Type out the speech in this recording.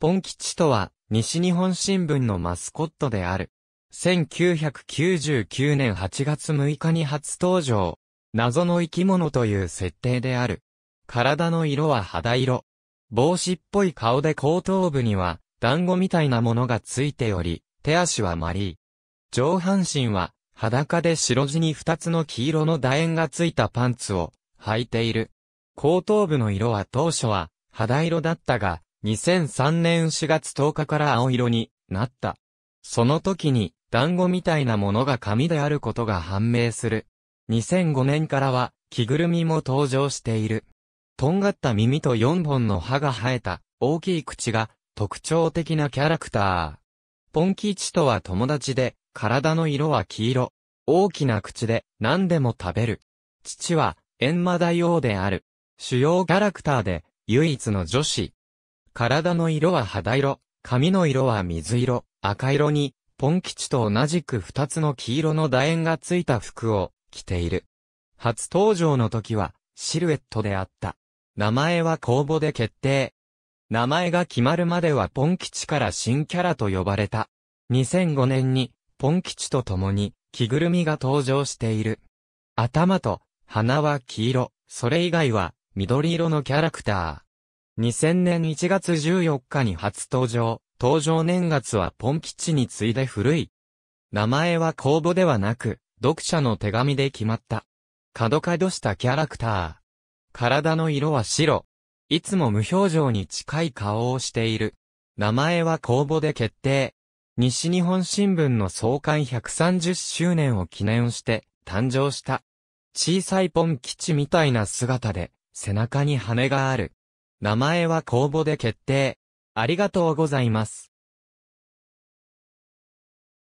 ポン吉とは、西日本新聞のマスコットである。1999年8月6日に初登場。謎の生き物という設定である。体の色は肌色。帽子っぽい顔で後頭部には、団子みたいなものがついており、手足はマリー。上半身は、裸で白地に二つの黄色の楕円がついたパンツを、履いている。後頭部の色は当初は、肌色だったが、2003年4月10日から青色になった。その時に、団子みたいなものが紙であることが判明する。2005年からは、着ぐるみも登場している。とんがった耳と4本の歯が生えた、大きい口が、特徴的なキャラクター。ポンキーチとは友達で、体の色は黄色。大きな口で、何でも食べる。父は、閻魔大王である。主要キャラクターで、唯一の女子、体の色は肌色、髪の色は水色、赤色に、ポン吉と同じく二つの黄色の楕円がついた服を着ている。初登場の時は、シルエットであった。名前は公募で決定。名前が決まるまではポン吉から新キャラと呼ばれた。2005年に、ポン吉と共に、着ぐるみが登場している。頭と、鼻は黄色、それ以外は、緑色のキャラクター。2000年1月14日に初登場、登場年月はポン吉に次いで古い。名前は公募ではなく、読者の手紙で決まった。角角したキャラクター。体の色は白。いつも無表情に近い顔をしている。名前は公募で決定。西日本新聞の創刊130周年を記念して、誕生した。小さいポン吉みたいな姿で、背中に羽がある。名前は公募で決定。ありがとうございます。